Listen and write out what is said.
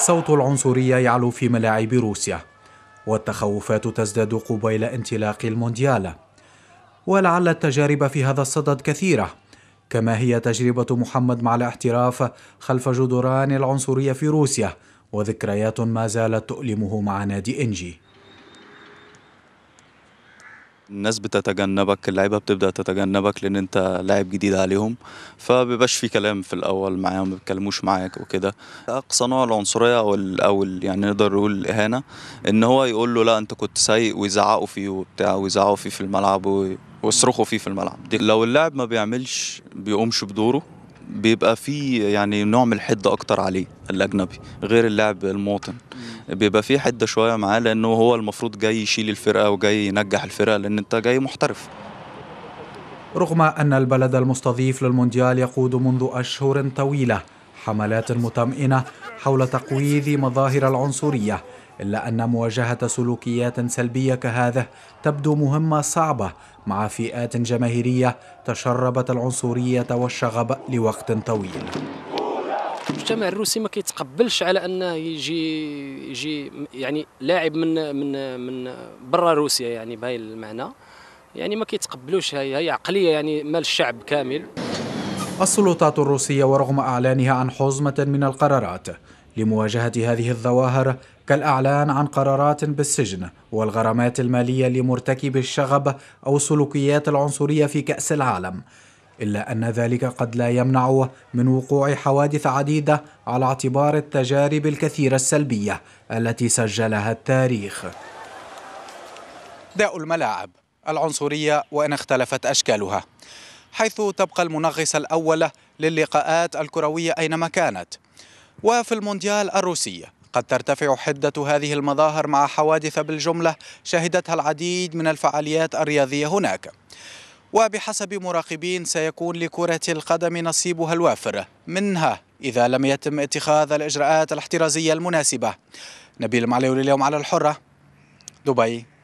صوت العنصرية يعلو في ملاعب روسيا والتخوفات تزداد قبيل انطلاق المونديال ولعل التجارب في هذا الصدد كثيرة كما هي تجربة محمد مع الاحتراف خلف جدران العنصرية في روسيا وذكريات ما زالت تؤلمه مع نادي إنجي الناس بتتجنبك اللعيبه بتبدا تتجنبك لان انت لاعب جديد عليهم فبيبقاش في كلام في الاول معاهم ما بيتكلموش معاك وكده اقصى نوع العنصريه او او يعني نقدر نقول الاهانه ان هو يقول له لا انت كنت سيء ويزعقوا فيه وبتاع ويزعقوا فيه في الملعب ويصرخوا فيه في الملعب دي لو اللاعب ما بيعملش بيقومش بدوره بيبقى في يعني نوع من الحد اكتر عليه الاجنبي غير اللاعب المواطن بيبقى في حده شويه معاه لانه هو المفروض جاي يشيل الفرقه وجاي ينجح الفرقه لان انت جاي محترف رغم ان البلد المستضيف للمونديال يقود منذ اشهر طويله حملات مطمئنه حول تقويض مظاهر العنصريه الا ان مواجهه سلوكيات سلبيه كهذه تبدو مهمه صعبه مع فئات جماهيريه تشربت العنصريه والشغب لوقت طويل المجتمع الروسي ما كيتقبلش على انه يجي يجي يعني لاعب من من من برا روسيا يعني بهاي المعنى يعني ما كيتقبلوش هي هي عقليه يعني مال الشعب كامل السلطات الروسيه ورغم اعلانها عن حزمه من القرارات لمواجهه هذه الظواهر كالاعلان عن قرارات بالسجن والغرامات الماليه لمرتكب الشغب او سلوكيات العنصريه في كاس العالم إلا أن ذلك قد لا يمنعه من وقوع حوادث عديدة على اعتبار التجارب الكثيرة السلبية التي سجلها التاريخ داء الملاعب العنصرية وإن اختلفت أشكالها حيث تبقى المنغص الأول للقاءات الكروية أينما كانت وفي المونديال الروسي قد ترتفع حدة هذه المظاهر مع حوادث بالجملة شهدتها العديد من الفعاليات الرياضية هناك وبحسب مراقبين سيكون لكرة القدم نصيبها الوافر منها إذا لم يتم اتخاذ الإجراءات الاحترازية المناسبة نبيل معلول اليوم على الحرة دبي